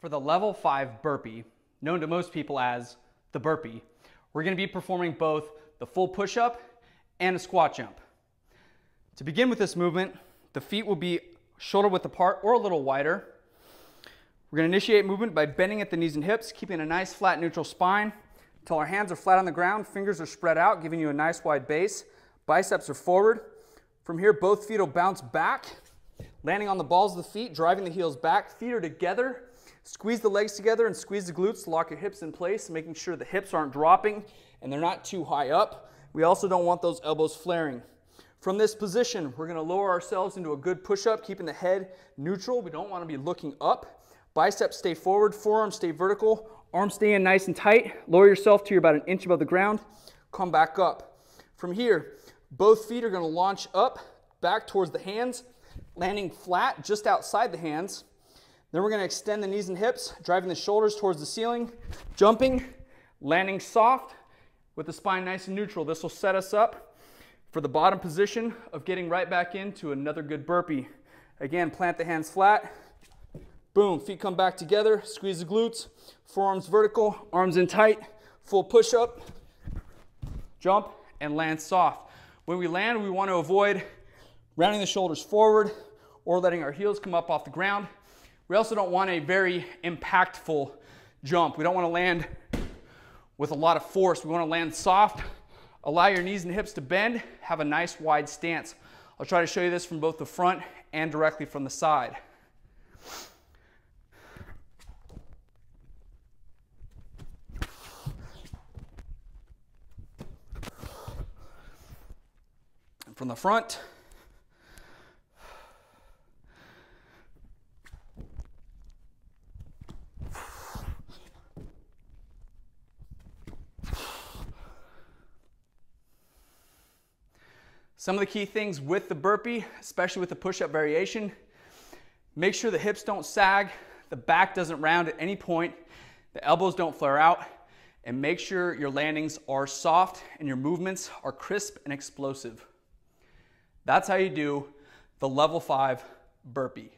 For the level five burpee, known to most people as the burpee, we're gonna be performing both the full push-up and a squat jump. To begin with this movement, the feet will be shoulder width apart or a little wider. We're gonna initiate movement by bending at the knees and hips, keeping a nice flat neutral spine until our hands are flat on the ground, fingers are spread out, giving you a nice wide base. Biceps are forward. From here, both feet will bounce back, landing on the balls of the feet, driving the heels back. Feet are together, Squeeze the legs together and squeeze the glutes. Lock your hips in place, making sure the hips aren't dropping and they're not too high up. We also don't want those elbows flaring. From this position, we're gonna lower ourselves into a good push-up, keeping the head neutral. We don't wanna be looking up. Biceps stay forward, forearms stay vertical, arms stay in nice and tight. Lower yourself to you're about an inch above the ground. Come back up. From here, both feet are gonna launch up, back towards the hands, landing flat just outside the hands. Then we're gonna extend the knees and hips, driving the shoulders towards the ceiling, jumping, landing soft with the spine nice and neutral. This will set us up for the bottom position of getting right back into another good burpee. Again, plant the hands flat. Boom, feet come back together, squeeze the glutes, forearms vertical, arms in tight, full push up, jump, and land soft. When we land, we want to avoid rounding the shoulders forward or letting our heels come up off the ground. We also don't want a very impactful jump. We don't want to land with a lot of force. We want to land soft. Allow your knees and hips to bend. Have a nice wide stance. I'll try to show you this from both the front and directly from the side. from the front, Some of the key things with the burpee, especially with the push-up variation, make sure the hips don't sag, the back doesn't round at any point, the elbows don't flare out, and make sure your landings are soft and your movements are crisp and explosive. That's how you do the level five burpee.